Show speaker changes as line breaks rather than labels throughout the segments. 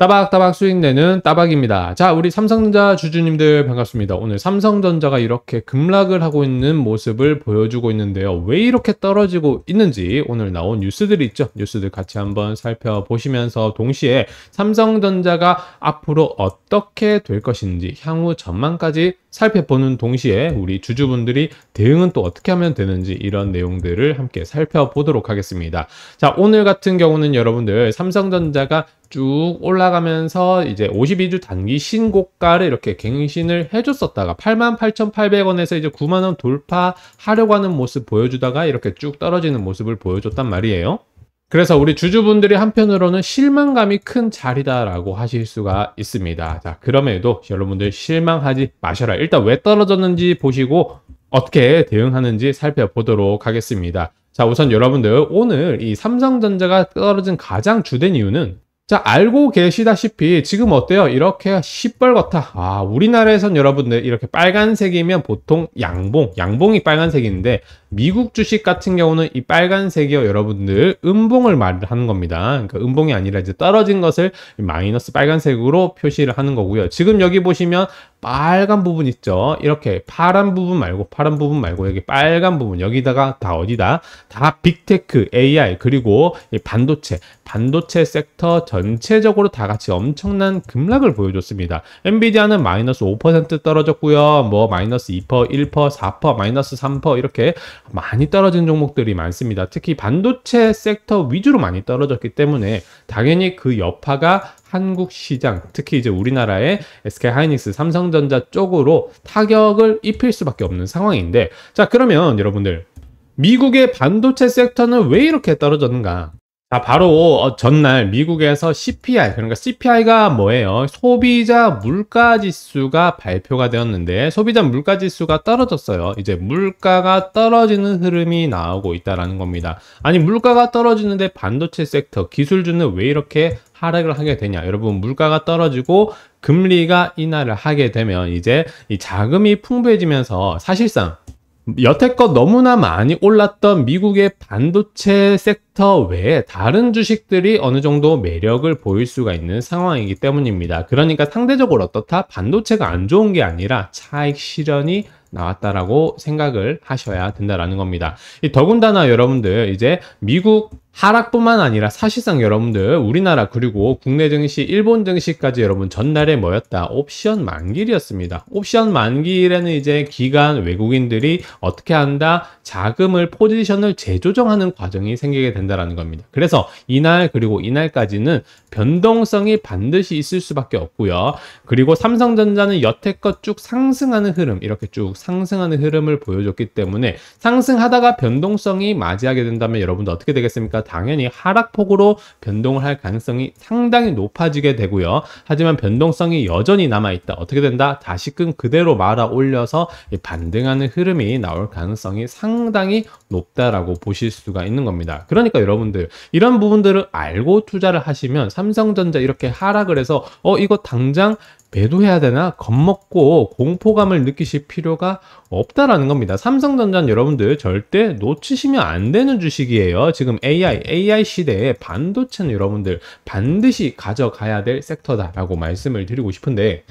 따박따박 수익 내는 따박입니다. 자, 우리 삼성전자 주주님들 반갑습니다. 오늘 삼성전자가 이렇게 급락을 하고 있는 모습을 보여주고 있는데요. 왜 이렇게 떨어지고 있는지 오늘 나온 뉴스들이 있죠. 뉴스들 같이 한번 살펴보시면서 동시에 삼성전자가 앞으로 어떻게 될 것인지 향후 전망까지 살펴보는 동시에 우리 주주분들이 대응은 또 어떻게 하면 되는지 이런 내용들을 함께 살펴보도록 하겠습니다. 자, 오늘 같은 경우는 여러분들 삼성전자가 쭉 올라가면서 이제 52주 단기 신고가를 이렇게 갱신을 해줬었다가 88,800원에서 이제 9만원 돌파하려고 하는 모습 보여주다가 이렇게 쭉 떨어지는 모습을 보여줬단 말이에요. 그래서 우리 주주분들이 한편으로는 실망감이 큰 자리다라고 하실 수가 있습니다. 자, 그럼에도 여러분들 실망하지 마셔라. 일단 왜 떨어졌는지 보시고 어떻게 대응하는지 살펴보도록 하겠습니다. 자, 우선 여러분들 오늘 이 삼성전자가 떨어진 가장 주된 이유는 자 알고 계시다시피 지금 어때요? 이렇게 시뻘겋다. 아 우리나라에선 여러분들 이렇게 빨간색이면 보통 양봉, 양봉이 빨간색인데 미국 주식 같은 경우는 이 빨간색이요 여러분들 음봉을 말하는 겁니다. 그러니까 음봉이 아니라 이제 떨어진 것을 마이너스 빨간색으로 표시를 하는 거고요. 지금 여기 보시면 빨간 부분 있죠 이렇게 파란 부분 말고 파란 부분 말고 여기 빨간 부분 여기다가 다 어디다 다 빅테크 AI 그리고 반도체 반도체 섹터 전체적으로 다 같이 엄청난 급락을 보여줬습니다 엔비디아는 마이너스 5% 떨어졌고요 뭐 마이너스 2% 1% 4% 마이너스 3% 이렇게 많이 떨어진 종목들이 많습니다 특히 반도체 섹터 위주로 많이 떨어졌기 때문에 당연히 그 여파가 한국 시장, 특히 이제 우리나라의 SK 하이닉스, 삼성전자 쪽으로 타격을 입힐 수밖에 없는 상황인데, 자, 그러면 여러분들, 미국의 반도체 섹터는 왜 이렇게 떨어졌는가? 자, 바로 어, 전날 미국에서 CPI, 그러니까 CPI가 뭐예요? 소비자 물가 지수가 발표가 되었는데 소비자 물가 지수가 떨어졌어요. 이제 물가가 떨어지는 흐름이 나오고 있다라는 겁니다. 아니 물가가 떨어지는데 반도체 섹터 기술주는 왜 이렇게 하락을 하게 되냐 여러분 물가가 떨어지고 금리가 인하를 하게 되면 이제 이 자금이 풍부해지면서 사실상 여태껏 너무나 많이 올랐던 미국의 반도체 섹터 외에 다른 주식들이 어느 정도 매력을 보일 수가 있는 상황이기 때문입니다. 그러니까 상대적으로 어떻다? 반도체가 안 좋은 게 아니라 차익 실현이 나왔다라고 생각을 하셔야 된다라는 겁니다. 더군다나 여러분들 이제 미국 하락뿐만 아니라 사실상 여러분들 우리나라 그리고 국내 증시 일본 증시까지 여러분 전날에 뭐였다 옵션 만기일이었습니다 옵션 만기일에는 이제 기간 외국인들이 어떻게 한다 자금을 포지션을 재조정하는 과정이 생기게 된다라는 겁니다 그래서 이날 그리고 이날까지는 변동성이 반드시 있을 수밖에 없고요 그리고 삼성전자는 여태껏 쭉 상승하는 흐름 이렇게 쭉 상승하는 흐름을 보여줬기 때문에 상승하다가 변동성이 맞이하게 된다면 여러분들 어떻게 되겠습니까 그러니까 당연히 하락폭으로 변동을 할 가능성이 상당히 높아지게 되고요. 하지만 변동성이 여전히 남아있다. 어떻게 된다? 다시금 그대로 말아 올려서 반등하는 흐름이 나올 가능성이 상당히 높다라고 보실 수가 있는 겁니다. 그러니까 여러분들 이런 부분들을 알고 투자를 하시면 삼성전자 이렇게 하락을 해서 어 이거 당장 매도해야 되나 겁먹고 공포감을 느끼실 필요가 없다라는 겁니다. 삼성전자는 여러분들 절대 놓치시면 안 되는 주식이에요. 지금 AI, AI 시대에 반도체는 여러분들 반드시 가져가야 될 섹터다라고 말씀을 드리고 싶은데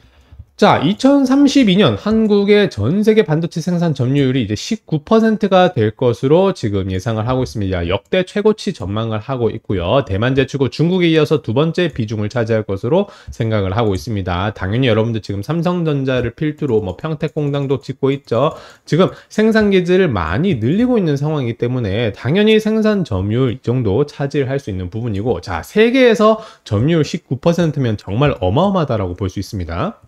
자, 2032년 한국의 전 세계 반도체 생산 점유율이 이제 19%가 될 것으로 지금 예상을 하고 있습니다. 역대 최고치 전망을 하고 있고요. 대만 제치고 중국에 이어서 두 번째 비중을 차지할 것으로 생각을 하고 있습니다. 당연히 여러분들 지금 삼성전자를 필두로 뭐 평택공장도 짓고 있죠. 지금 생산 기지를 많이 늘리고 있는 상황이기 때문에 당연히 생산 점유율 정도 차지할 수 있는 부분이고 자, 세계에서 점유율 19%면 정말 어마어마하다라고 볼 수 있습니다.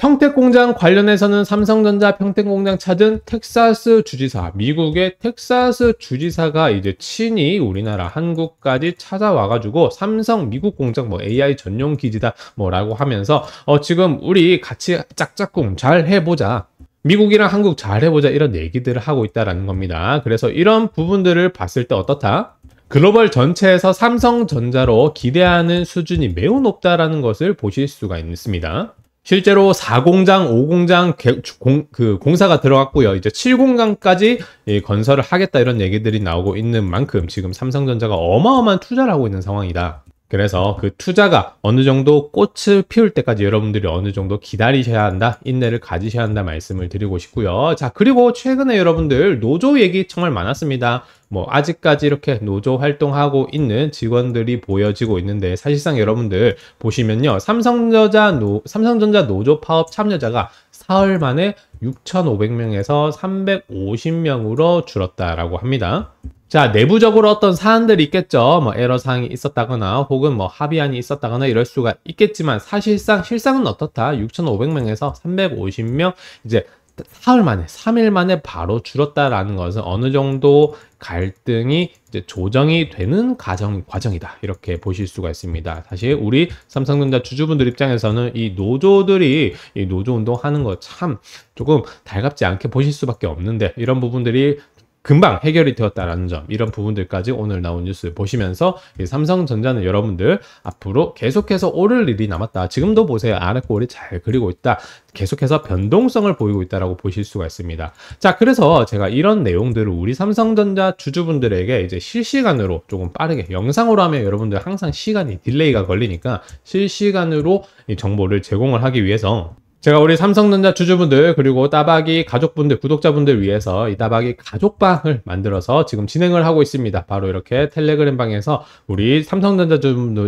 평택공장 관련해서는 삼성전자 평택공장 찾은 텍사스 주지사, 미국의 텍사스 주지사가 이제 친히 우리나라 한국까지 찾아와가지고 삼성 미국 공장 뭐 AI 전용 기지다 뭐라고 하면서 어 지금 우리 같이 짝짝꿍 잘 해보자. 미국이랑 한국 잘 해보자 이런 얘기들을 하고 있다라는 겁니다. 그래서 이런 부분들을 봤을 때 어떻다? 글로벌 전체에서 삼성전자로 기대하는 수준이 매우 높다라는 것을 보실 수가 있습니다. 실제로 4공장, 5공장 공, 그 공사가 들어갔고요. 이제 7공장까지 건설을 하겠다 이런 얘기들이 나오고 있는 만큼 지금 삼성전자가 어마어마한 투자를 하고 있는 상황이다. 그래서 그 투자가 어느 정도 꽃을 피울 때까지 여러분들이 어느 정도 기다리셔야 한다, 인내를 가지셔야 한다 말씀을 드리고 싶고요. 자, 그리고 최근에 여러분들 노조 얘기 정말 많았습니다. 뭐 아직까지 이렇게 노조 활동하고 있는 직원들이 보여지고 있는데 사실상 여러분들 보시면요. 삼성전자 노, 삼성전자 노조 파업 참여자가 사흘 만에 6,500명에서 350명으로 줄었다라고 합니다. 자, 내부적으로 어떤 사안들이 있겠죠. 뭐 에러 사항이 있었다거나 혹은 뭐 합의안이 있었다거나 이럴 수가 있겠지만 사실상 실상은 어떻다. 6,500명에서 350명 이제 사흘 만에, 3일 만에 바로 줄었다라는 것은 어느 정도 갈등이 조정이 되는 과정, 과정이다. 이렇게 보실 수가 있습니다. 사실 우리 삼성전자 주주분들 입장에서는 이 노조들이 이 노조 운동하는 거 참 조금 달갑지 않게 보실 수밖에 없는데 이런 부분들이 금방 해결이 되었다라는 점 이런 부분들까지 오늘 나온 뉴스 보시면서 삼성전자는 여러분들 앞으로 계속해서 오를 일이 남았다 지금도 보세요 아랫골이 잘 그리고 있다 계속해서 변동성을 보이고 있다라고 보실 수가 있습니다 자 그래서 제가 이런 내용들을 우리 삼성전자 주주분들에게 이제 실시간으로 조금 빠르게 영상으로 하면 여러분들 항상 시간이 딜레이가 걸리니까 실시간으로 정보를 제공을 하기 위해서 제가 우리 삼성전자 주주분들 그리고 따박이 가족분들 구독자분들 위해서 이 따박이 가족방을 만들어서 지금 진행을 하고 있습니다 바로 이렇게 텔레그램 방에서 우리 삼성전자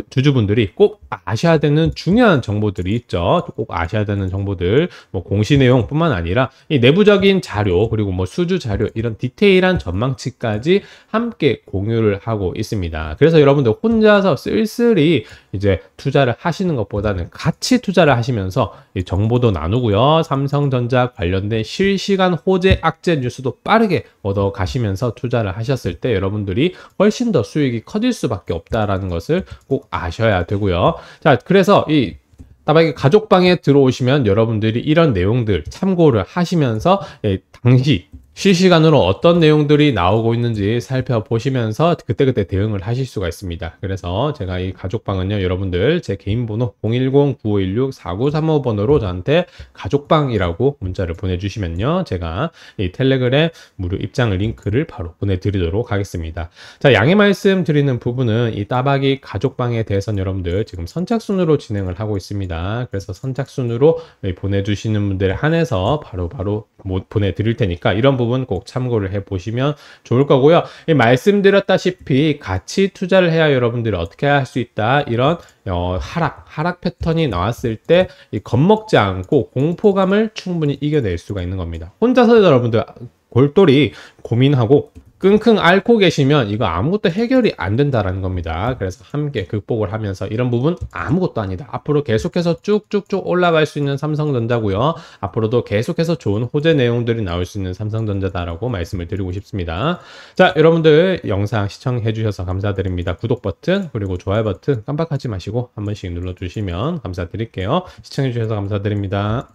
주주분들이 꼭 아셔야 되는 중요한 정보들이 있죠 꼭 아셔야 되는 정보들 뭐 공시 내용 뿐만 아니라 이 내부적인 자료 그리고 뭐 수주 자료 이런 디테일한 전망치까지 함께 공유를 하고 있습니다 그래서 여러분들 혼자서 쓸쓸히 이제 투자를 하시는 것보다는 같이 투자를 하시면서 정보 정보도 나누고요. 삼성전자 관련된 실시간 호재 악재 뉴스도 빠르게 얻어 가시면서 투자를 하셨을 때 여러분들이 훨씬 더 수익이 커질 수밖에 없다라는 것을 꼭 아셔야 되고요. 자, 그래서 이따박 가족방에 들어오시면 여러분들이 이런 내용들 참고를 하시면서 예, 당시 실시간으로 어떤 내용들이 나오고 있는지 살펴보시면서 그때그때 대응을 하실 수가 있습니다. 그래서 제가 이 가족방은요, 여러분들 제 개인번호 010-9516-4935번으로 저한테 가족방이라고 문자를 보내주시면요. 제가 이 텔레그램 무료 입장 링크를 바로 보내드리도록 하겠습니다. 자, 양해 말씀 드리는 부분은 이 따박이 가족방에 대해서는 여러분들 지금 선착순으로 진행을 하고 있습니다. 그래서 선착순으로 보내주시는 분들에 한해서 바로바로 바로 뭐 보내드릴 테니까 이런 부분 꼭 참고를 해보시면 좋을 거고요. 예, 말씀드렸다시피 같이 투자를 해야 여러분들이 어떻게 할 수 있다 이런 어, 하락, 하락 패턴이 나왔을 때 겁먹지 않고 공포감을 충분히 이겨낼 수가 있는 겁니다. 혼자서 여러분들 골똘히 고민하고 끙끙 앓고 계시면 이거 아무것도 해결이 안 된다라는 겁니다. 그래서 함께 극복을 하면서 이런 부분 아무것도 아니다. 앞으로 계속해서 쭉쭉쭉 올라갈 수 있는 삼성전자고요. 앞으로도 계속해서 좋은 호재 내용들이 나올 수 있는 삼성전자다라고 말씀을 드리고 싶습니다. 자, 여러분들 영상 시청해 주셔서 감사드립니다. 구독 버튼 그리고 좋아요 버튼 깜빡하지 마시고 한 번씩 눌러 주시면 감사드릴게요. 시청해 주셔서 감사드립니다.